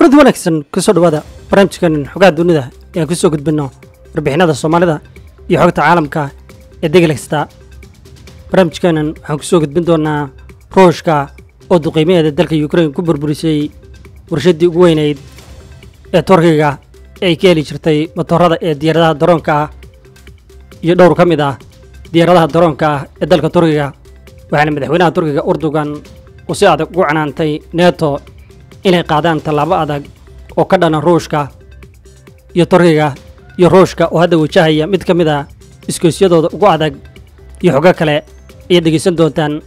kurad wanaagsan kusoo dhawaada barnaamijkan xogaha dunida ee aan kusoo gudbinno warbixinada soomaalida iyo xogta caalamka ee degel kasta barnaamijkanan waxaan kusoo gudbin doonaa ruushka oo duqeymaheeda dalka ukrain ku burburisay warshaddii ugu weynayd ee turkiga ee ay ka heli jirtay matoorada ee diyaaradaha daroonka ah iyo dhowr ka mid ah diyaaradaha daroonka ah ee dalka turkiga waxaana madaxweynaha turkiga urdogan uu si adag ugu canaantay neto inay qaadaan tallaabo adag oo ka dhana ruushka iyo turkiga iyo ruushka oo hadda wajahaya mid ka mid a iskoysyadooda ugu adag iyo xogo kale ayay dhegeysan doontaan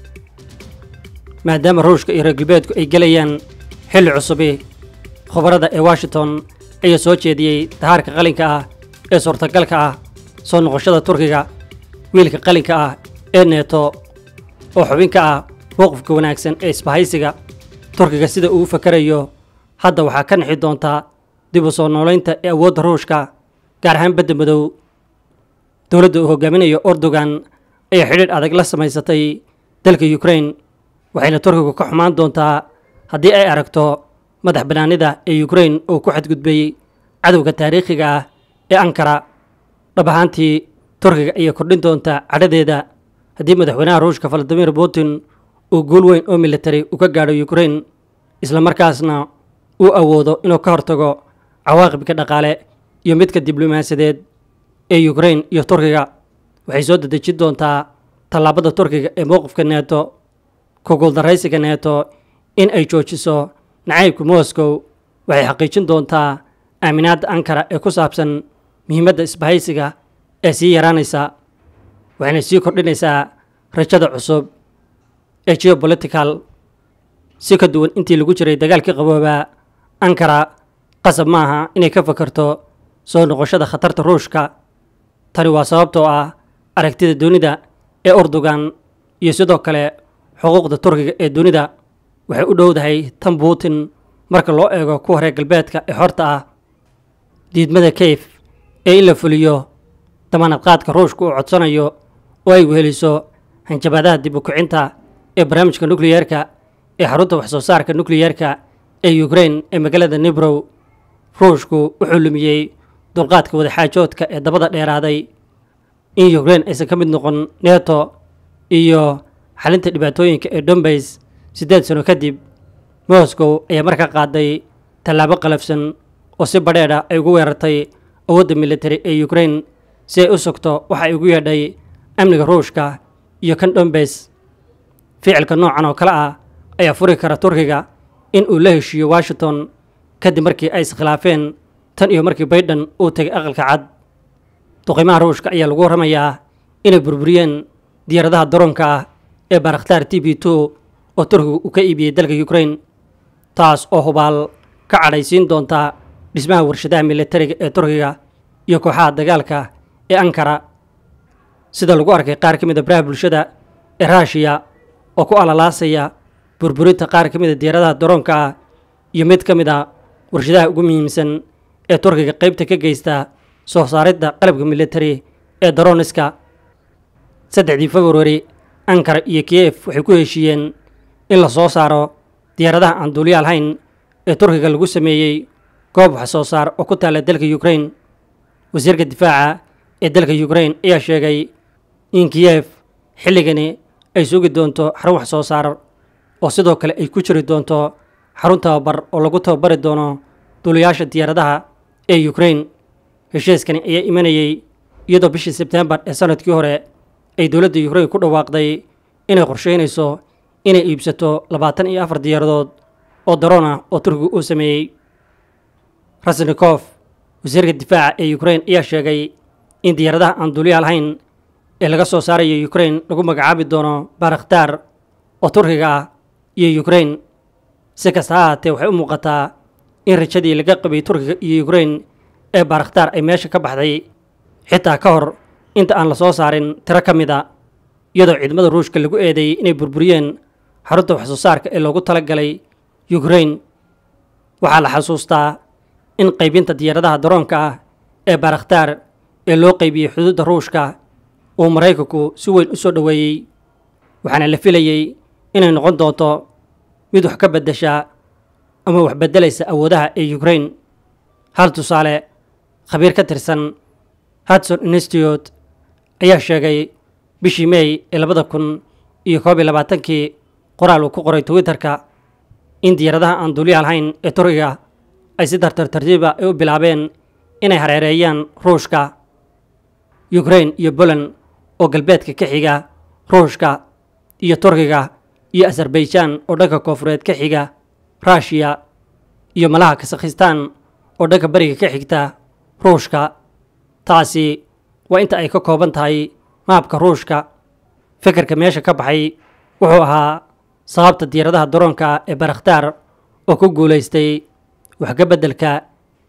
maadaama ruushka iyo reer galbeedku ay gelayaan xilli cusubi khubarada ee washington ayaa soo jeediyey dahaarka qalinka ah ee suurtagalka ah soo noqoshada turkiga wiilka qalinka ah ee neeto oo xubin ka ah mowqifka wanaagsan ee isbahaysiga turkiga sida uu u fakarayo hadda waxaa ka nixi doontaa dib u soo noolaynta ee awoodda ruushka gaar ahaan badda madow dowladda uu hogaaminayo ordogan ayaa xidhiidh adag la samaysatay dalka ukrain waxayna turkigu ka xumaan doontaa haddii ay aragto madax bannaanida ee ukrain uo ku xadgudbay cadowga taariikhiga ah ee ankara dhab ahaantii turkiga ayay kordhin doontaa cadhadeeda haddii madaxweynaha ruushka valadimir putin uu guul weyn oo militari uga gaadho isla markaasna uu awoodo inuu ka hortago cawaaqibka dhaqaale iyo midka diblomaasiyadeed ee yukrain iyo turkiga waxay soo dadejin doontaa tallaabada turkiga ee mowqifka neeto kuguuldaraysiga neeto in ay joojiso nacaybka moscow waxay xaqiijin doontaa aaminaadda ankara ee ku saabsan muhiimadda isbahaysiga ee sii yaraanaysa waxayna sii kordhinaysaa rajada cusub ee geobolitical si ka duwan intii lagu jiray dagaalkii qaboobaa ankara qasab ma aha inay ka fakarto soo noqoshada khatarta ruushka tani waa sababtoo ah aragtida dunida ee urdogan iyo sidoo kale xuquuqda turkiga ee dunida waxay u dhowdahay tan putin marka loo eego kuwa reer galbeedka ee xorta ah diidmada kayf ee in la fuliyo damaanadqaadka ruushka uu codsanayo oo ay weheliso hanjabaadaha dib u kicinta ee barnaamijka nukliyeerka ee xarunta wax soo saarka nukliyeerka ee ukrain ee magaalada nibrow ruushku wuxuu lumiyey dulqaadka wadaxaajoodka ee dabada dheeraaday in ukrain aysan ka mid noqon neto iyo xalinta dhibaatooyinka ee dombays siddeed sano kadib moscow ayaa markaa qaaday tallaabo qalafsan oo si badheedha ay ugu weerartay awoodda militari ee ukrain si ay u sugto waxa ay ugu yeedhay amniga ruushka iyo kan dombays ficilka noocan oo kale ah ayaa furi kara turkiga in uu la heshiiyo washington kadib markii ay iskhilaafeen tan iyo markii baydhan uu tegay aqalka cad duqimaha ruushka ayaa lagu warramayaa inay burburiyeen diyaaradaha daroonka ah ee baarakhtaar t b two oo turkiga uu ka iibiyey dalka ukrain taas oo hubaal ka cadhaysiin doonta dhismaha warshadaha militariga ee turkiga iyo kooxaha dagaalka ee ankara sida lagu arkay qaar ka mid a ah baraha bulshada ee raashiya oo ku alalaasaya burburinta qaar ka mid a diyaaradaha daroonka ah iyo mid ka mid ah warshadaha ugu muhiimsan ee turkiga qaybta ka geysta soo saaridda qalabka militari ee darooniska saddexdii februari ankara iyo kiyef waxay ku heshiiyeen in la soo saaro diyaaradaha aan duuliya lahayn ee turkiga lagu sameeyey goob wax soo saar oo ku taalla dalka yukrain wasiirka difaaca ee dalka yukrain ayaa sheegay in kiyef xilligani ay sugi doonto xarun wax soo saar oo sidoo kale ay ku jiri doonto xarun tababar oo lagu tababari doono duulayaasha diyaaradaha ee ukraine heshiiskani ayaa imanayay iyadoo bishii sebteembar ee sanadkii hore ay dowladda ukraine ku dhawaaqday inay qorsheynayso inay iibsato labaatan iyo afar diyaaradood oo daroon ah oo turkiga uu sameeyey rasnikof wasiirka difaaca ee ukraine ayaa sheegay in diyaaradaha aan duuliyaha lahayn ee laga soo saarayo ukrain lagu magacaabi doono baarakhtaar oo turkiga ah iyo ukrain si kasta ahaatee waxay u muuqataa in rajadii laga qabay turkiga iyo ukrain ee baarakhtaar ay meesha ka baxday xitaa ka hor inta aan la soo saarin tiro ka mid a iyadoo ciidamada ruushka lagu eedeeyey inay burburiyeen xarunta wax soo saarka ee loogu tala galay ukrain waxaa la xasuustaa in qaybinta diyaaradaha daroonka ah ee baarakhtaar ee loo qaybiyey xuduudda ruushka uu maraykanku si weyn u soo dhoweeyey waxaana la filayey inay noqon doonto mid wax ka beddeshaa ama wax beddelaysa awoodaha ee ukraine hal tusaale khabiir ka tirsan hudson institute ayaa sheegay bishii meey ee labada kun iyo koob iyo labaatankii qoraal uu ku qoray twitterka in diyaaradaha aan duuliya lahayn ee turkiga ay si tartar tartiiba ay ah u bilaabeen inay hareereeyaan ruushka ukraine iyo boland oo galbeedka ka xiga ruushka iyo turkiga iyo aserbaijan oo dhanka koofureed ka xiga ruushiya iyo malaha kasakhistaan oo dhanka bariga ka xigta ruushka taasi waa inta ay ka kooban tahay maabka ruushka fikirka meesha ka baxay wuxuu ahaa sababta diyaaradaha daroonka ee barakhtaar oo ku guulaystay wax ka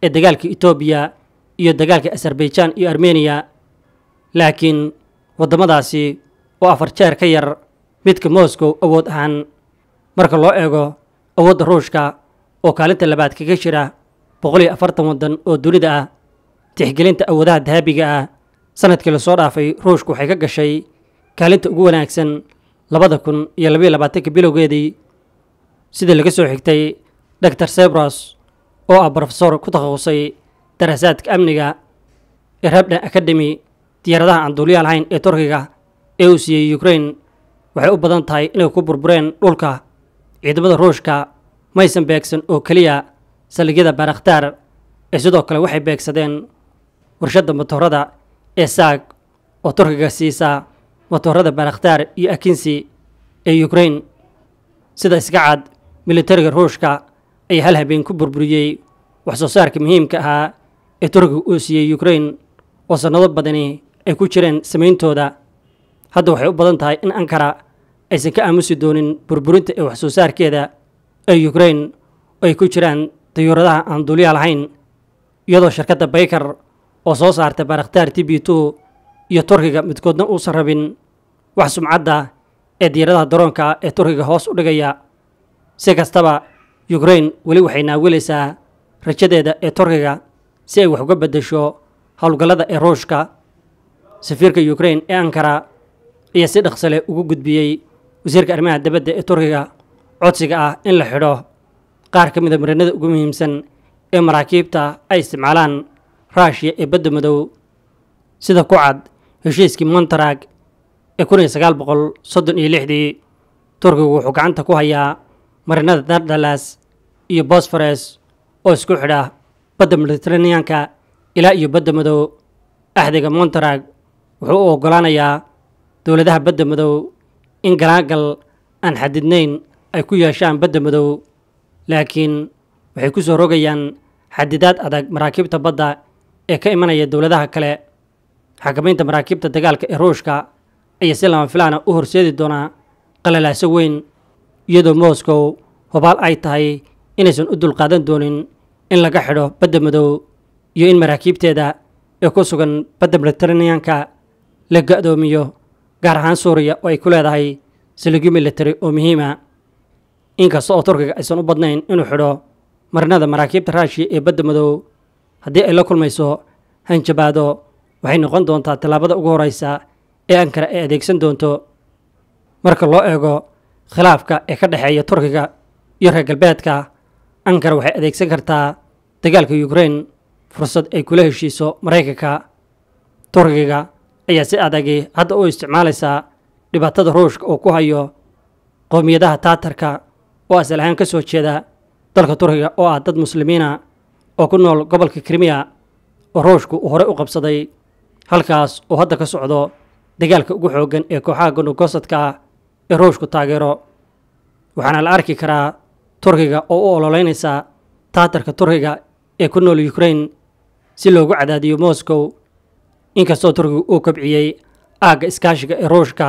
ee dagaalka etoobiya iyo dagaalka aserbaijan iyo armeniya laakiin waddamadaasi oo afar jeer ka yar midka moscow awood ahaan marka loo eego awoodda ruushka oo kaalinta labaad kaga jira boqol iyo afartan waddan oo dunida ah tixgelinta awoodaha dahaabiga ah sanadkii lasoo dhaafay ruushku waxay ka gashay kaalinta ugu wanaagsan labada kun iyo labayo labaatanka bilowgeedii sidii laga soo xigtay doctor sebros oo ah brofesor ku takhasusay daraasaadka amniga ee rabdhan academy diyaaradaha aan duuliyaha lahayn ee turkiga ee uu siiyey ukrain waxay u badan tahay inay ku burbureen dhulka ciidamada ruushka maysan beegsan oo keliya saldhigyada baarakhtaar ee sidoo kale waxay beegsadeen warshadda matoorada ee saag oo turkiga siisa matoorada baarakhtaar iyo akinsi ee ukrain sida iska cad militariga ruushka ay hal habeen ku burburiyey wax soo saarka muhiimka ahaa ee turkiga uu siiyey ukrain oo sannado badani ay ku jireen samayntooda hadda waxay u badan tahay in ankara aysan ka aamusi doonin burburinta ee waxsoo saarkeeda ee yukrain oo ay ku jiraan dayuuradaha aan duuliya lahayn iyadoo shirkadda bayker oo soo saarta baarakhtaar t b two iyo turkiga midkoodna uusan rabin wax sumcadda ee diyaaradaha daroonka ah ee turkiga hoos u dhigaya si kastaba yukrain weli waxay naawilaysaa rajadeeda ee turkiga si ay wax uga beddesho howlgallada ee ruushka safiirka ukrain ee ankara ayaa si dhaqsale ugu gudbiyey wasiirka arrimaha dibadda ee turkiga codsiga ah in la xidho qaar ka mida ah marinada ugu muhiimsan ee maraakiibta ay isticmaalaan ruushiya ee badda madow sida ku cad heshiiskii montarag ee kun iyo sagaal boqol soddon iyo lixdii turkigu wuxuu gacanta ku hayaa marinada dardalas iyo bosfores oo isku xidha badda mediteraneanka ilaa iyo badda madow axdiga montarag wuxuu u oggolaanayaa dowladaha badda madow in galaagal aan xadidnayn ay ku yeeshaan badda madow laakiin waxay ku soo rogayaan xadidaad adag maraakiibta badda ee ka imanaya dowladaha kale xakamaynta maraakiibta dagaalka ee ruushka ayaa si lama filaana ah u horseedi doonaa qalalaaso weyn iyadoo moskow hubaal ay tahay inaysan u dulqaadan doonin in laga xidho badda madow iyo in maraakiibteeda ee ku sugan badda mediteraneanka la ga-doomiyo gaar ahaan suuriya oo ay ku leedahay siligyo military oo muhiima ah. inkasta oo turkiga aysan u badnayn inuu xidho marinada maraakiibta raashiya ee badda madow haddii ay la kulmayso hanjabaado waxay noqon doontaa tallaabada ugu horeysa ee ankara ay adeegsan doonto marka loo eego khilaafka ee ka dhexeeya turkiga iyo reer galbeedka ankara waxay adeegsan kartaa dagaalka ukrein fursad ay kula heshiiso maraykanka turkiga ayaa si adagi hadda u isticmaalaysaa dhibaatada ruushka uu ku hayo qowmiyadaha taatarka oo asal ahaan ka soo jeeda dalka turkiga oo ah dad muslimiina oo ku nool gobolka krimiya oo ruushku uu horey u qabsaday halkaas uu hadda ka socdo dagaalka ugu xooggan ee kooxaha gunugosadka ah ee ruushku taageero waxaana la arki karaa turkiga oo u ololeynaysa taatarka turkiga ee ku nool ukrain si loogu cadaadiyo moscow inkastoo turkigu uu kobciyey aagga iskaashiga ee ruushka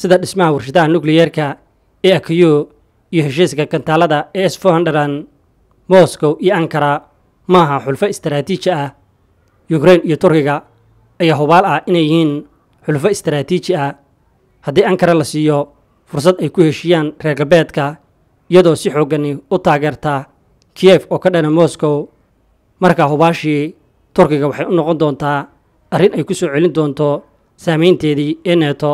sida dhismaha warshadaha nukliyeerka ee akiyo iyo heshiiska kantaalada ee sfohandaran moscow iyo ankara maaha xulfo istaraatiiji ah yukrain iyo turkiga ayaa hubaal ah inay yihiin xulfo istaraatiiji ah haddii ankara la siiyo fursad ay ku heshiiyaan reer galbeedka iyadoo si xooggani u taageerta kiyef oo ka dhana moscow markaa hubaashii turkiga waxay u noqon doontaa arrin ay ku soo celin doonto saameynteedii ee neeto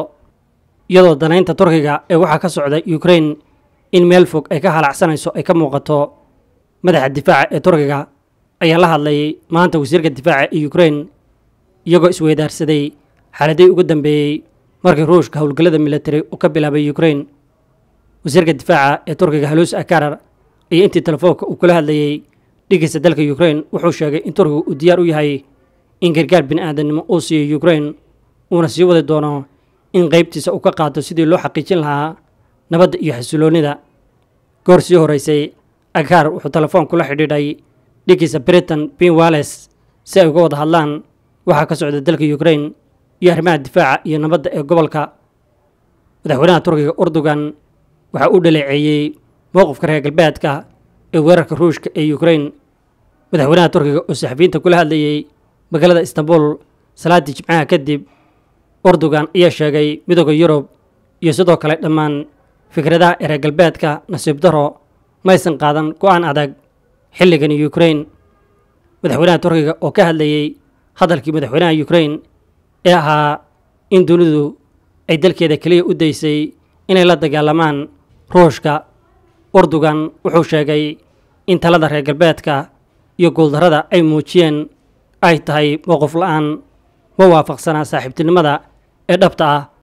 iyadoo danaynta turkiga ee waxaa ka socda ukraine in meel fog ay ka halacsanayso ay ka muuqato madaxa difaaca ee turkiga ayaa la hadlay maanta wasiirka difaaca ee ukraine iyagoo isweydaarsaday xaaladii ugu dambeeyey markii ruushka howlgallada militari uu ka bilaabay ukrain wasiirka difaaca ee turkiga haluus akarar ayaa intii telefoonka uu kula hadlayey dhigaysa dalka ukraine wuxuu sheegay in turkigu uu diyaar u yahay in gargaar bini aadannimo uu siiyo ukrain uuna sii wadi doono in qaybtiisa uu ka qaato sidii loo xaqiijin lahaa nabadda iyo xasiloonnida goor sii horeysay agaar wuxuu telefoon kula xidhiidhay dhigiisa britain bin walles si ay uga wada hadlaan waxaa ka socda dalka ukrain iyo arrimaha difaaca iyo nabadda ee gobolka madaxweynaha turkiga urdogan waxaa uu dhaleeceeyey mowqifka reer galbeedka ee weerarka ruushka ee ukrain madaxweynaha turkiga oo saxafiyiinta kula hadlayey magaalada istanbul salaadii jimcaha kadib ordogan ayaa sheegay midooda yurub iyo sidoo kale dhammaan fikradaha erer galbeedka nasiib daro maysan qaadan go-aan adag xilligan ukrain madaxweynaha turkiga oo ka hadlayey hadalkii madaxweynaha ukrain ee ahaa in dunidu ay dalkeeda keliya u daysay inay la dagaalamaan ruushka ordogan wuxuu sheegay in talada reer galbeedka iyo guuldarada ay muujiyeen ay tahay mowqif la-aan ma waafaqsanaa saaxiibtinimada ee dhabta ah